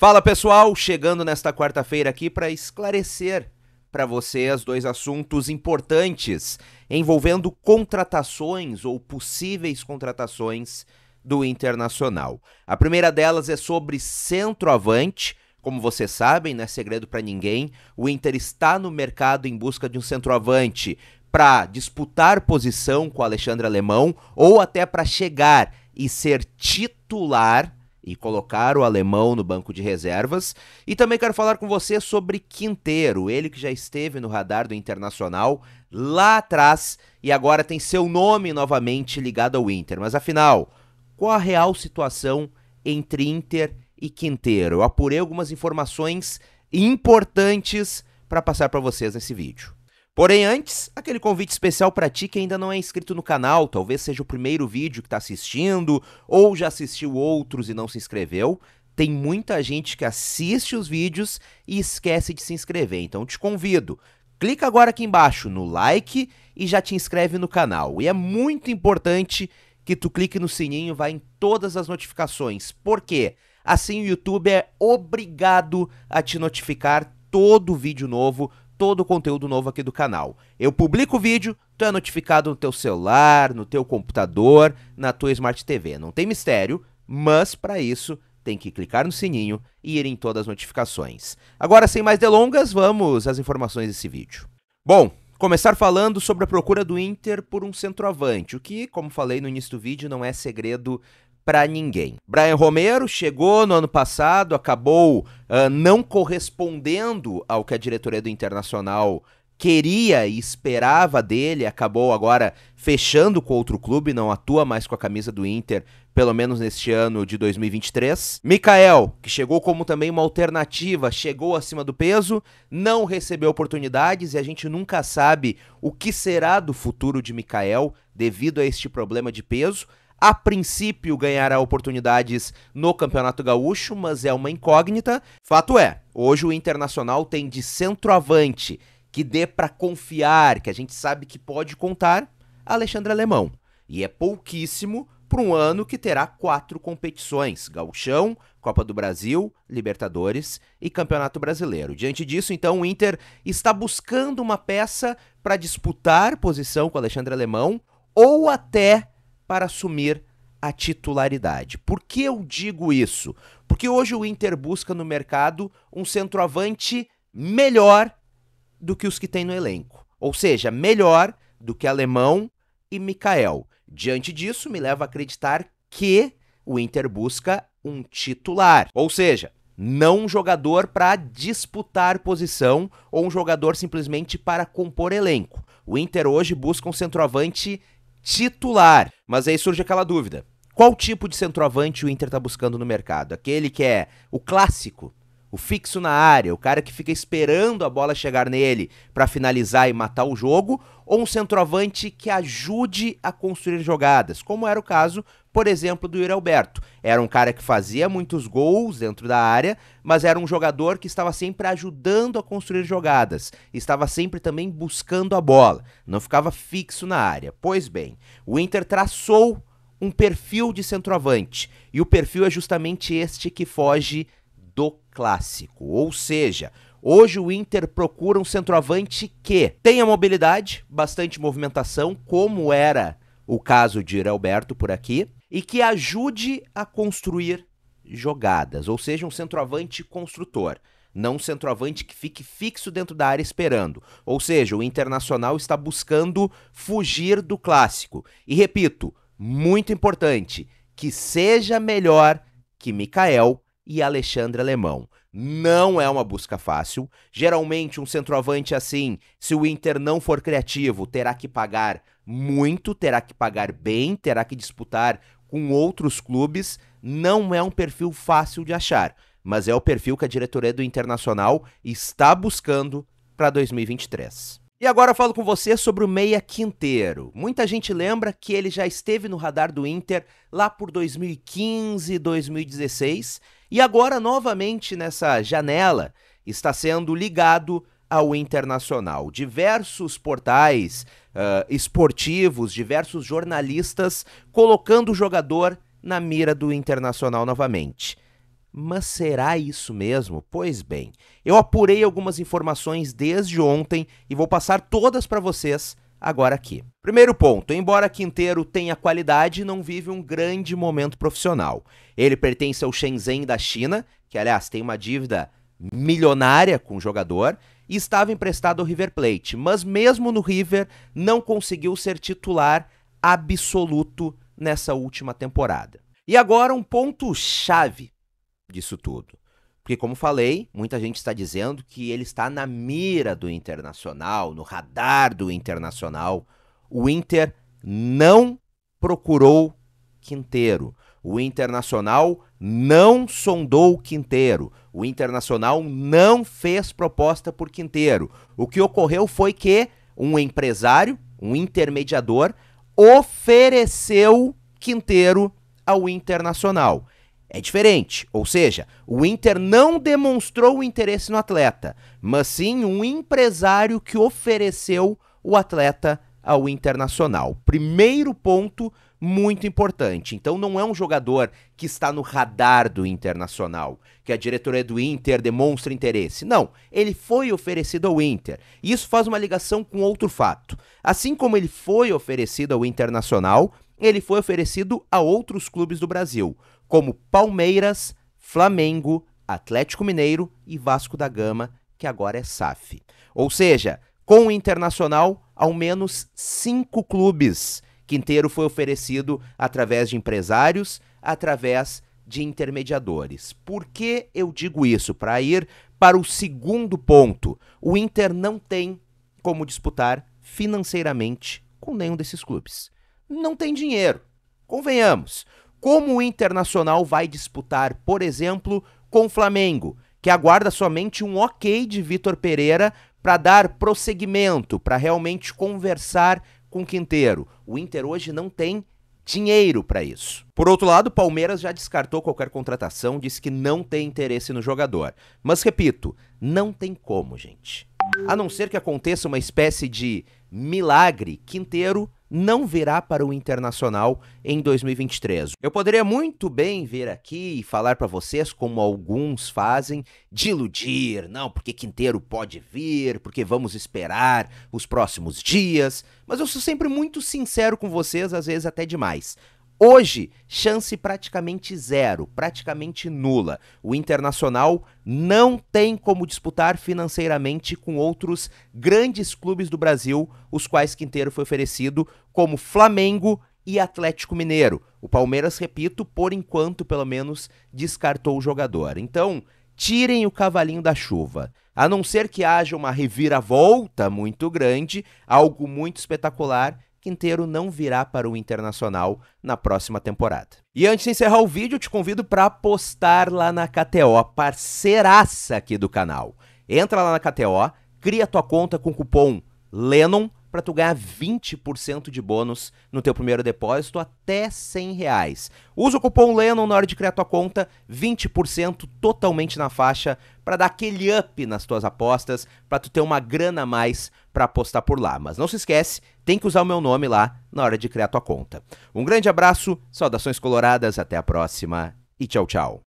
Fala pessoal, chegando nesta quarta-feira aqui para esclarecer para vocês dois assuntos importantes envolvendo contratações ou possíveis contratações do Internacional. A primeira delas é sobre centroavante. Como vocês sabem, não é segredo para ninguém, o Inter está no mercado em busca de um centroavante para disputar posição com o Alexandre Alemão ou até para chegar e ser titular e colocar o alemão no banco de reservas. E também quero falar com você sobre Quinteiro, ele que já esteve no radar do Internacional lá atrás e agora tem seu nome novamente ligado ao Inter. Mas afinal, qual a real situação entre Inter e Quinteiro? Eu apurei algumas informações importantes para passar para vocês nesse vídeo. Porém, antes, aquele convite especial para ti que ainda não é inscrito no canal, talvez seja o primeiro vídeo que está assistindo, ou já assistiu outros e não se inscreveu. Tem muita gente que assiste os vídeos e esquece de se inscrever, então te convido. Clica agora aqui embaixo no like e já te inscreve no canal. E é muito importante que tu clique no sininho, vai em todas as notificações. Por quê? Assim o YouTube é obrigado a te notificar todo vídeo novo todo o conteúdo novo aqui do canal. Eu publico o vídeo, tu é notificado no teu celular, no teu computador, na tua Smart TV. Não tem mistério, mas para isso tem que clicar no sininho e ir em todas as notificações. Agora, sem mais delongas, vamos às informações desse vídeo. Bom, começar falando sobre a procura do Inter por um centroavante, o que, como falei no início do vídeo, não é segredo para ninguém. Brian Romero chegou no ano passado, acabou uh, não correspondendo ao que a diretoria do Internacional queria e esperava dele, acabou agora fechando com outro clube, não atua mais com a camisa do Inter, pelo menos neste ano de 2023. Mikael, que chegou como também uma alternativa, chegou acima do peso, não recebeu oportunidades e a gente nunca sabe o que será do futuro de Mikael devido a este problema de peso a princípio ganhará oportunidades no Campeonato Gaúcho, mas é uma incógnita. Fato é, hoje o Internacional tem de centroavante que dê para confiar, que a gente sabe que pode contar, Alexandre Alemão. E é pouquíssimo para um ano que terá quatro competições: Gauchão, Copa do Brasil, Libertadores e Campeonato Brasileiro. Diante disso, então, o Inter está buscando uma peça para disputar posição com Alexandre Alemão ou até para assumir a titularidade. Por que eu digo isso? Porque hoje o Inter busca no mercado um centroavante melhor do que os que tem no elenco. Ou seja, melhor do que Alemão e Mikael. Diante disso, me leva a acreditar que o Inter busca um titular. Ou seja, não um jogador para disputar posição ou um jogador simplesmente para compor elenco. O Inter hoje busca um centroavante titular. Mas aí surge aquela dúvida. Qual tipo de centroavante o Inter está buscando no mercado? Aquele que é o clássico o fixo na área, o cara que fica esperando a bola chegar nele para finalizar e matar o jogo, ou um centroavante que ajude a construir jogadas, como era o caso, por exemplo, do Yuri Alberto. Era um cara que fazia muitos gols dentro da área, mas era um jogador que estava sempre ajudando a construir jogadas, estava sempre também buscando a bola, não ficava fixo na área. Pois bem, o Inter traçou um perfil de centroavante, e o perfil é justamente este que foge do clássico. Ou seja, Hoje o Inter procura um centroavante que tenha mobilidade, bastante movimentação, como era o caso de Alberto por aqui, e que ajude a construir jogadas, ou seja, um centroavante construtor, não um centroavante que fique fixo dentro da área esperando. Ou seja, o Internacional está buscando fugir do clássico. E repito, muito importante, que seja melhor que Mikael e Alexandre Alemão. Não é uma busca fácil. Geralmente, um centroavante assim, se o Inter não for criativo, terá que pagar muito, terá que pagar bem, terá que disputar com outros clubes. Não é um perfil fácil de achar, mas é o perfil que a diretoria do Internacional está buscando para 2023. E agora eu falo com você sobre o Meia Quinteiro. Muita gente lembra que ele já esteve no radar do Inter lá por 2015, 2016 e agora novamente nessa janela está sendo ligado ao internacional. Diversos portais uh, esportivos, diversos jornalistas colocando o jogador na mira do internacional novamente. Mas será isso mesmo? Pois bem, eu apurei algumas informações desde ontem e vou passar todas para vocês agora aqui. Primeiro ponto: embora Quinteiro tenha qualidade, não vive um grande momento profissional. Ele pertence ao Shenzhen da China, que aliás tem uma dívida milionária com o jogador, e estava emprestado ao River Plate, mas mesmo no River não conseguiu ser titular absoluto nessa última temporada. E agora um ponto chave disso tudo? Porque, como falei, muita gente está dizendo que ele está na mira do internacional, no radar do internacional. O Inter não procurou Quinteiro. O Internacional não sondou o Quinteiro. O Internacional não fez proposta por Quinteiro. O que ocorreu foi que um empresário, um intermediador, ofereceu Quinteiro ao Internacional é diferente. Ou seja, o Inter não demonstrou interesse no atleta, mas sim um empresário que ofereceu o atleta ao Internacional. Primeiro ponto muito importante. Então não é um jogador que está no radar do Internacional, que a diretoria do Inter demonstra interesse. Não, ele foi oferecido ao Inter. isso faz uma ligação com outro fato. Assim como ele foi oferecido ao Internacional, ele foi oferecido a outros clubes do Brasil como Palmeiras, Flamengo, Atlético Mineiro e Vasco da Gama, que agora é SAF. Ou seja, com o Internacional, ao menos cinco clubes. Quinteiro foi oferecido através de empresários, através de intermediadores. Por que eu digo isso? Para ir para o segundo ponto. O Inter não tem como disputar financeiramente com nenhum desses clubes. Não tem dinheiro. Convenhamos, como o Internacional vai disputar, por exemplo, com o Flamengo, que aguarda somente um ok de Vitor Pereira para dar prosseguimento, para realmente conversar com o Quinteiro. O Inter hoje não tem dinheiro para isso. Por outro lado, o Palmeiras já descartou qualquer contratação, disse que não tem interesse no jogador. Mas repito, não tem como, gente. A não ser que aconteça uma espécie de milagre, Quinteiro não virá para o Internacional em 2023. Eu poderia muito bem vir aqui e falar para vocês, como alguns fazem, de iludir, não, porque Quinteiro pode vir, porque vamos esperar os próximos dias, mas eu sou sempre muito sincero com vocês, às vezes até demais. Hoje, chance praticamente zero, praticamente nula. O Internacional não tem como disputar financeiramente com outros grandes clubes do Brasil, os quais Quinteiro foi oferecido, como Flamengo e Atlético Mineiro. O Palmeiras, repito, por enquanto, pelo menos, descartou o jogador. Então, tirem o cavalinho da chuva. A não ser que haja uma reviravolta muito grande, algo muito espetacular, Quinteiro não virá para o Internacional na próxima temporada. E antes de encerrar o vídeo, te convido para apostar lá na KTO, parceiraça aqui do canal. Entra lá na KTO, cria tua conta com o cupom LENON para tu ganhar 20% de bônus no teu primeiro depósito até 100 reais. Usa o cupom Lennon na hora de criar tua conta, 20% totalmente na faixa para dar aquele up nas tuas apostas, para tu ter uma grana a mais para apostar por lá. Mas não se esquece, tem que usar o meu nome lá na hora de criar tua conta. Um grande abraço, saudações coloradas, até a próxima e tchau, tchau.